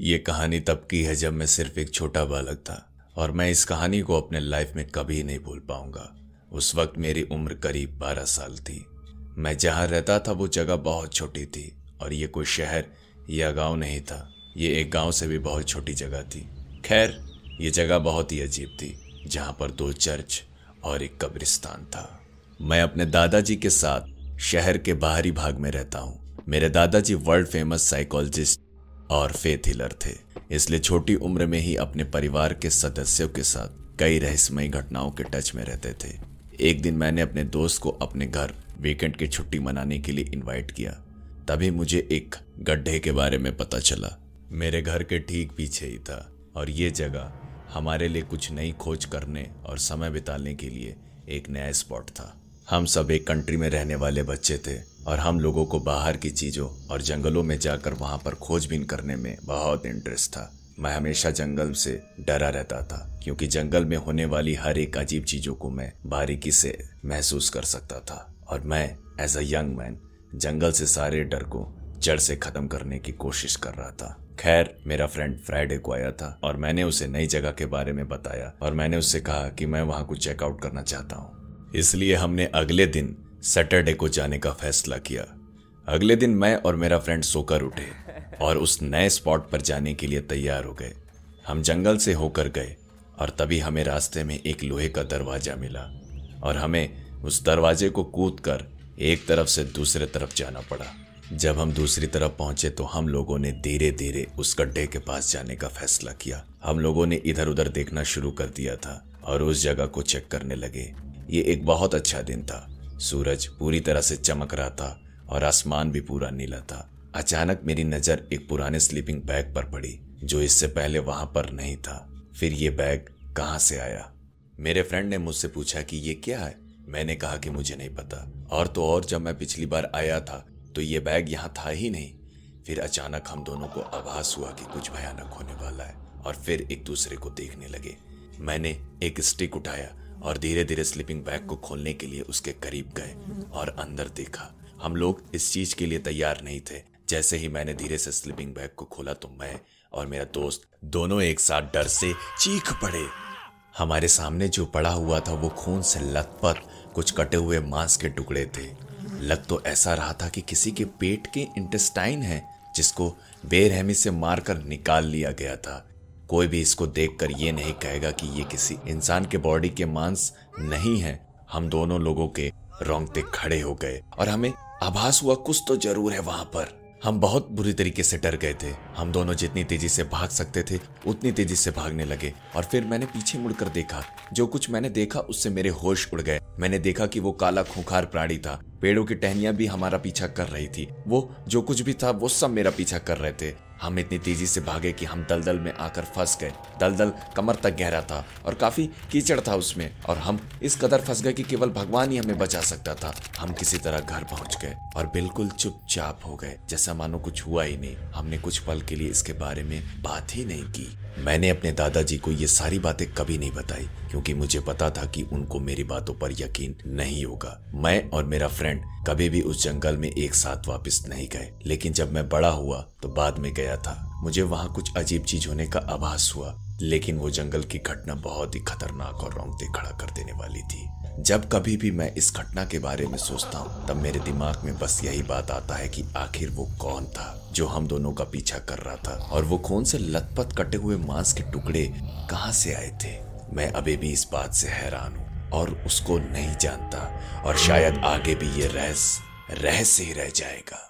ये कहानी तब की है जब मैं सिर्फ एक छोटा बालक था और मैं इस कहानी को अपने लाइफ में कभी नहीं भूल पाऊंगा उस वक्त मेरी उम्र करीब बारह साल थी मैं जहाँ रहता था वो जगह बहुत छोटी थी और ये कोई शहर या गांव नहीं था ये एक गांव से भी बहुत छोटी जगह थी खैर ये जगह बहुत ही अजीब थी जहाँ पर दो चर्च और एक कब्रिस्तान था मैं अपने दादाजी के साथ शहर के बाहरी भाग में रहता हूँ मेरे दादाजी वर्ल्ड फेमस साइकोलॉजिस्ट और फेथ हिलर थे इसलिए छोटी उम्र में ही अपने परिवार के सदस्यों के साथ कई रहस्यमयी घटनाओं के टच में रहते थे एक दिन मैंने अपने दोस्त को अपने घर वीकेंड की छुट्टी मनाने के लिए इनवाइट किया तभी मुझे एक गड्ढे के बारे में पता चला मेरे घर के ठीक पीछे ही था और ये जगह हमारे लिए कुछ नई खोज करने और समय बिताने के लिए एक नया स्पॉट था हम सब एक कंट्री में रहने वाले बच्चे थे और हम लोगों को बाहर की चीज़ों और जंगलों में जाकर वहाँ पर खोजबीन करने में बहुत इंटरेस्ट था मैं हमेशा जंगल से डरा रहता था क्योंकि जंगल में होने वाली हर एक अजीब चीज़ों को मैं बारीकी से महसूस कर सकता था और मैं एज अ यंग मैन जंगल से सारे डर को जड़ से ख़त्म करने की कोशिश कर रहा था खैर मेरा फ्रेंड फ्राइडे को आया था और मैंने उसे नई जगह के बारे में बताया और मैंने उससे कहा कि मैं वहाँ कुछ चेकआउट करना चाहता हूँ इसलिए हमने अगले दिन सैटरडे को जाने का फैसला किया अगले दिन मैं और मेरा फ्रेंड सोकर उठे और उस नए स्पॉट पर जाने के लिए तैयार हो गए हम जंगल से होकर गए और तभी हमें रास्ते में एक लोहे का दरवाजा मिला और हमें उस दरवाजे को कूद कर एक तरफ से दूसरे तरफ जाना पड़ा जब हम दूसरी तरफ पहुंचे तो हम लोगों ने धीरे धीरे उस गड्ढे के पास जाने का फैसला किया हम लोगों ने इधर उधर देखना शुरू कर दिया था और उस जगह को चेक करने लगे ये एक बहुत अच्छा दिन था सूरज पूरी तरह से चमक रहा था और आसमान भी पूरा नीला था अचानक मेरी नजर एक पुराने स्लीपिंग बैग पर पड़ी जो इससे पहले वहां पर नहीं था फिर ये बैग कहाँ से आया मेरे फ्रेंड ने मुझसे पूछा कि ये क्या है मैंने कहा कि मुझे नहीं पता और तो और जब मैं पिछली बार आया था तो ये बैग यहाँ था ही नहीं फिर अचानक हम दोनों को आभास हुआ कि कुछ भयानक होने वाला है और फिर एक दूसरे को देखने लगे मैंने एक स्टिक उठाया और धीरे धीरे स्लीपिंग बैग को खोलने के लिए उसके करीब गए और अंदर देखा हम लोग इस चीज के लिए तैयार नहीं थे जैसे ही मैंने धीरे से स्लीपिंग बैग को खोला तो मैं और मेरा दोस्त दोनों एक साथ डर से चीख पड़े हमारे सामने जो पड़ा हुआ था वो खून से लथपथ कुछ कटे हुए मांस के टुकड़े थे लग तो ऐसा रहा था कि किसी के पेट के इंटेस्टाइन है जिसको बेरहमी से मारकर निकाल लिया गया था कोई भी इसको देखकर ये नहीं कहेगा कि ये किसी इंसान के बॉडी के मांस नहीं है हम दोनों लोगों के रोंगटे खड़े हो गए और हमें आभास हुआ कुछ तो जरूर है वहां पर हम बहुत बुरी तरीके से डर गए थे हम दोनों जितनी तेजी से भाग सकते थे उतनी तेजी से भागने लगे और फिर मैंने पीछे मुड़कर देखा जो कुछ मैंने देखा उससे मेरे होश उड़ गए मैंने देखा कि वो काला खूंखार प्राणी था पेड़ों की टहनिया भी हमारा पीछा कर रही थी वो जो कुछ भी था वो सब मेरा पीछा कर रहे थे हम इतनी तेजी से भागे कि हम दलदल में आकर फंस गए दलदल कमर तक गहरा था और काफी कीचड़ था उसमें और हम इस कदर फंस गए कि केवल भगवान ही हमें बचा सकता था हम किसी तरह घर पहुंच गए और बिल्कुल चुपचाप हो गए जैसा मानो कुछ हुआ ही नहीं हमने कुछ पल के लिए इसके बारे में बात ही नहीं की मैंने अपने दादाजी को ये सारी बातें कभी नहीं बताई क्योंकि मुझे पता था कि उनको मेरी बातों पर यकीन नहीं होगा मैं और मेरा फ्रेंड कभी भी उस जंगल में एक साथ वापस नहीं गए लेकिन जब मैं बड़ा हुआ तो बाद में गए गया था मुझे वहां कुछ अजीब चीज होने का आभास हुआ लेकिन वो जंगल की घटना बहुत ही खतरनाक और रोंगटे खड़ा कर देने वाली थी जब कभी भी मैं इस घटना के बारे में सोचता हूँ तब मेरे दिमाग में बस यही बात आता है कि आखिर वो कौन था जो हम दोनों का पीछा कर रहा था और वो खून से लतपत कटे हुए मांस के टुकड़े कहाँ से आए थे मैं अभी भी इस बात से हैरान हूँ और उसको नहीं जानता और शायद आगे भी ये रहस्य रहस्य ही रह जाएगा